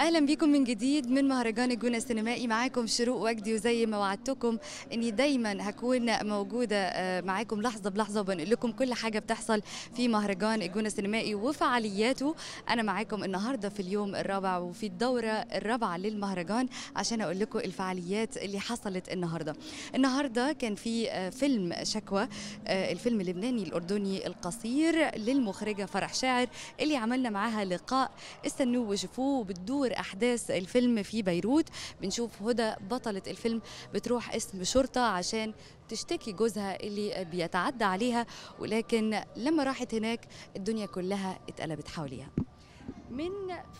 اهلا بيكم من جديد من مهرجان الجونه السينمائي معاكم شروق وجدي وزي ما وعدتكم اني دايما هكون موجوده آه، معاكم لحظه بلحظه وبنقل لكم كل حاجه بتحصل في مهرجان الجونه السينمائي وفعالياته انا معاكم النهارده في اليوم الرابع وفي الدوره الرابعه للمهرجان عشان اقول لكم الفعاليات اللي حصلت النهارده النهارده كان في آه، فيلم شكوى آه، الفيلم اللبناني الاردني القصير للمخرجه فرح شاعر اللي عملنا معاها لقاء استنوه وشوفوه بتدور بتدور احداث الفيلم في بيروت بنشوف هدى بطله الفيلم بتروح اسم شرطه عشان تشتكي جوزها اللي بيتعدى عليها ولكن لما راحت هناك الدنيا كلها اتقلبت حواليها من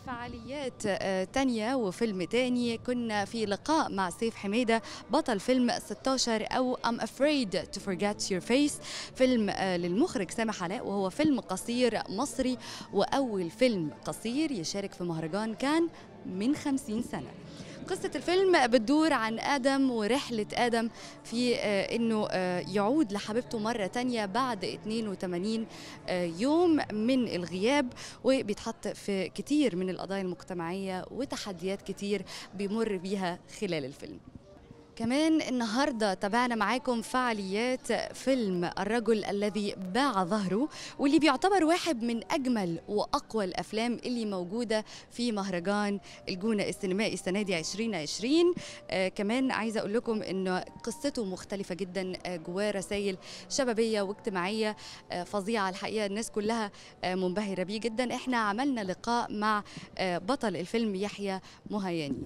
فعاليات آه، تانية وفيلم تاني كنا في لقاء مع سيف حميدة بطل فيلم 16 أو I'm Afraid to Forget Your Face فيلم آه، للمخرج سامح علاء وهو فيلم قصير مصري وأول فيلم قصير يشارك في مهرجان كان من 50 سنة قصة الفيلم بتدور عن آدم ورحلة آدم في آه، إنه آه، يعود لحبيبته مرة تانية بعد 82 آه، يوم من الغياب وبيتحط في كتير من القضايا المجتمعية وتحديات كتير بيمر بيها خلال الفيلم كمان النهارده تابعنا معاكم فعاليات فيلم الرجل الذي باع ظهره واللي بيعتبر واحد من اجمل واقوى الافلام اللي موجوده في مهرجان الجونه السينمائي السنه دي 2020 آه كمان عايزه اقول لكم ان قصته مختلفه جدا آه، جواه رسائل شبابيه واجتماعيه آه فظيعه الحقيقه الناس كلها آه منبهره بيه جدا احنا عملنا لقاء مع آه بطل الفيلم يحيى مهياني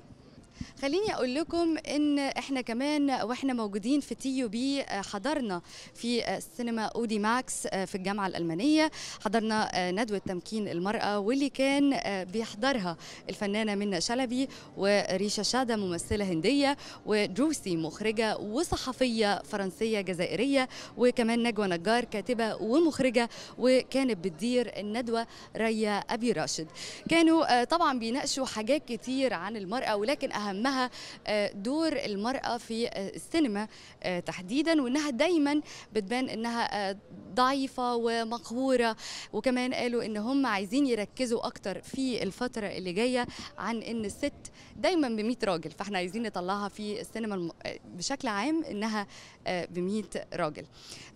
خليني اقول لكم ان احنا كمان واحنا موجودين في تي يو بي حضرنا في سينما اودي ماكس في الجامعه الالمانيه حضرنا آه، ندوه تمكين المراه واللي كان آه، بيحضرها الفنانه منى شلبي وريشا شاده ممثله هنديه ودروسي مخرجه وصحفيه فرنسيه جزائريه وكمان نجوى نجار كاتبه ومخرجه وكانت بتدير الندوه ريا ابي راشد كانوا آه، طبعا بيناقشوا حاجات كتير عن المراه ولكن أهم أهمها آه، دور المرأة في آه، السينما آه، تحديدا وأنها دايما بتبان أنها ضعيفه ومقهوره وكمان قالوا ان هم عايزين يركزوا اكتر في الفتره اللي جايه عن ان الست دايما ب 100 راجل فاحنا عايزين نطلعها في السينما بشكل عام انها آه، ب 100 راجل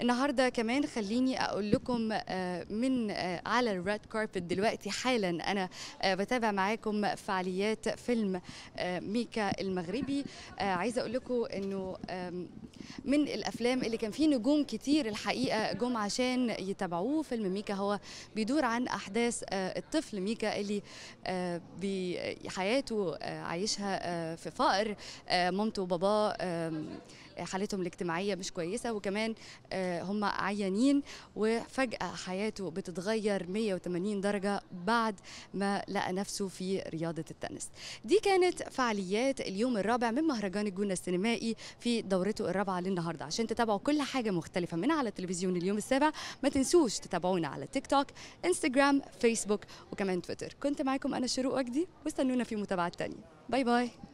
النهارده كمان خليني اقول لكم آه، من آه، على الريد كاربت دلوقتي حالا انا بتابع معاكم فعاليات فيلم ميكا المغربي عايزه اقول لكم انه من الافلام اللي كان فيه نجوم كتير الحقيقه جمعه عشان يتابعوه فيلم ميكا هو بيدور عن احداث آه، الطفل ميكا اللي آه، حياته آه، عايشها في فقر مامته وباباه حالتهم الاجتماعيه مش كويسه وكمان آه، هم عيانين وفجاه حياته بتتغير 180 درجه بعد ما لقى نفسه في رياضه التنس دي كانت فعاليات اليوم الرابع من مهرجان الجونه السينمائي في دورته الرابعه للنهارده عشان تتابعوا كل حاجه مختلفه من على التلفزيون اليوم السابع ما تنسوش تتابعونا على تيك توك انستجرام فيسبوك وكمان تويتر كنت معاكم انا شروق وجدي واستنونا في متابعات تانية باي باي